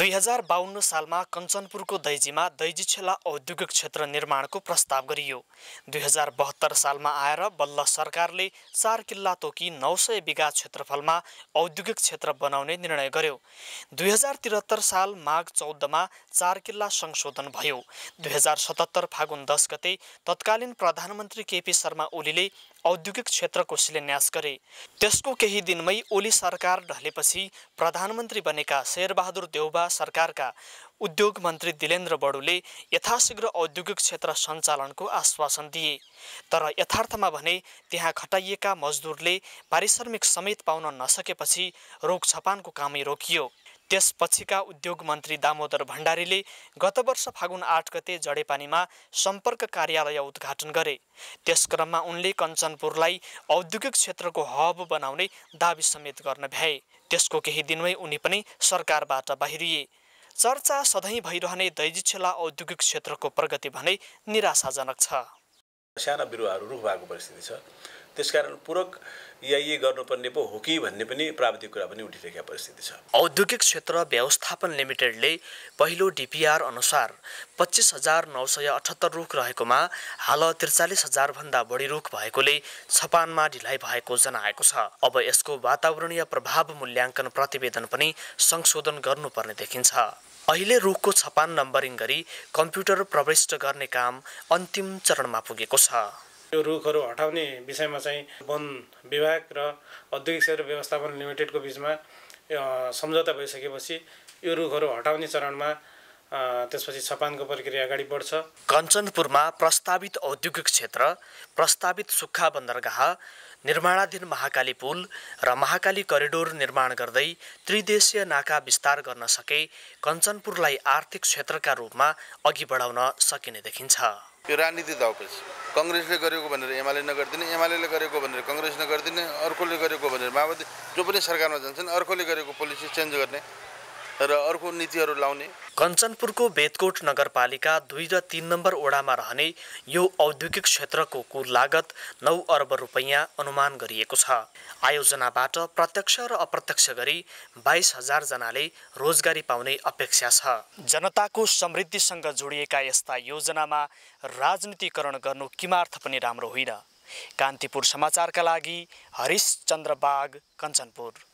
दुई हजार बाहन्न सालमा कञ्चनपुरको दैजीमा दैजी छेला औद्योगिक क्षेत्र निर्माणको प्रस्ताव गरियो दुई हजार बहत्तर सालमा आएर बल्ल सरकारले चार किल्ला तोकी नौ सय बिघा क्षेत्रफलमा औद्योगिक क्षेत्र बनाउने निर्णय गर्यो दुई हजार त्रिहत्तर साल माघ चौधमा चार किल्ला संशोधन भयो दुई हजार सतहत्तर फागुन दस गते तत्कालीन प्रधानमन्त्री केपी शर्मा ओलीले औद्योगिक क्षेत्रको शिलान्यास गरे त्यसको केही दिनमै ओली सरकार ढलेपछि प्रधानमन्त्री बनेका शेरबहादुर देउबा सरकारका उद्योग मन्त्री दिलेन्द्र बडुले यथाशीघ्र औद्योगिक क्षेत्र सञ्चालनको आश्वासन दिए तर यथार्थमा भने त्यहाँ खटाइएका मजदुरले पारिश्रमिक समेत पाउन नसकेपछि रोग छपानको कामै रोकियो त्यसपछिका उद्योग मन्त्री दामोदर भण्डारीले गत वर्ष फागुन आठ गते जडेपानीमा सम्पर्क कार्यालय उद्घाटन गरे त्यस क्रममा उनले कञ्चनपुरलाई औद्योगिक क्षेत्रको हब बनाउने दावी समेत गर्न भ्याए त्यसको केही दिनमै उनी पनि सरकारबाट बाहिरिए चर्चा सधैँ भइरहने दैजिक्षेला औद्योगिक क्षेत्रको प्रगति भने निराशाजनक छ साना बिरुवाहरू रुख भएको परिस्थिति छ त्यसकारण पूरक याइए गर्नुपर्ने पो हो कि भन्ने पनि प्राविधिक कुरा पनि उठिरहेका परिस्थिति छ औद्योगिक क्षेत्र व्यवस्थापन लिमिटेडले पहिलो डिपिआर अनुसार पच्चिस हजार नौ सय अठहत्तर रुख रहेकोमा हाल त्रिचालिस हजारभन्दा बढी रुख भएकोले छपानमा ढिलाइ भएको जनाएको छ अब यसको वातावरणीय प्रभाव मूल्याङ्कन प्रतिवेदन पनि संशोधन गर्नुपर्ने देखिन्छ अहिले रुखको छपान नम्बरिङ गरी कम्प्युटर प्रविष्ट गर्ने काम अन्तिम चरणमा पुगेको छ यो रुखहरू हटाउने विषयमा चाहिँ वन विभाग र औद्योगिक क्षेत्र व्यवस्थापन लिमिटेडको बिचमा सम्झौता भइसकेपछि यो रुखहरू हटाउने चरणमा त्यसपछि छपानको प्रक्रिया अगाडि बढ्छ कञ्चनपुरमा प्रस्तावित औद्योगिक क्षेत्र प्रस्तावित सुक्खा बन्दरगाह निर्माणाधीन महाकाली पुल र महाकाली करिडोर निर्माण गर्दै त्रिदेशीय नाका विस्तार गर्न सके कञ्चनपुरलाई आर्थिक क्षेत्रका रूपमा अघि बढाउन सकिने देखिन्छ यो राजनीति दाउपेच कङ्ग्रेसले गरेको भनेर एमाले नगरिदिने एमाले गरेको भनेर कङ्ग्रेस नगरिदिने अर्कोले गरेको भनेर माओवादी जो पनि सरकारमा जान्छन् अर्कोले गरेको पोलिसी चेन्ज गर्ने र अर्को नीतिहरू लाउने कञ्चनपुरको बेदकोट नगरपालिका दुई र तिन नम्बर ओडामा रहने यो औद्योगिक क्षेत्रको कुल लागत नौ अर्ब रुपैयाँ अनुमान गरिएको छ आयोजनाबाट प्रत्यक्ष र अप्रत्यक्ष गरी बाइस हजारजनाले रोजगारी पाउने अपेक्षा छ जनताको समृद्धिसँग जोडिएका यस्ता योजनामा राजनीतिकरण गर्नु किमार्थ पनि राम्रो होइन कान्तिपुर समाचारका लागि हरिश चन्द्र बाघ कञ्चनपुर